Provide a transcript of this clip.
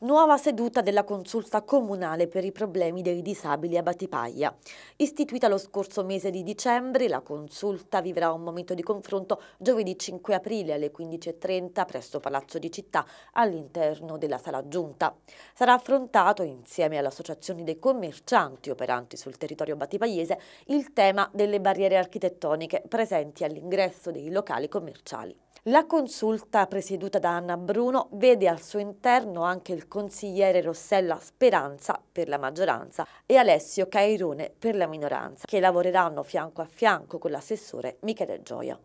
Nuova seduta della consulta comunale per i problemi dei disabili a Batipaglia. Istituita lo scorso mese di dicembre, la consulta vivrà un momento di confronto giovedì 5 aprile alle 15.30 presso Palazzo di Città all'interno della sala giunta. Sarà affrontato insieme all'Associazione dei commercianti operanti sul territorio batipagliese il tema delle barriere architettoniche presenti all'ingresso dei locali commerciali. La consulta presieduta da Anna Bruno vede al suo interno anche il consigliere Rossella Speranza per la maggioranza e Alessio Cairone per la minoranza, che lavoreranno fianco a fianco con l'assessore Michele Gioia.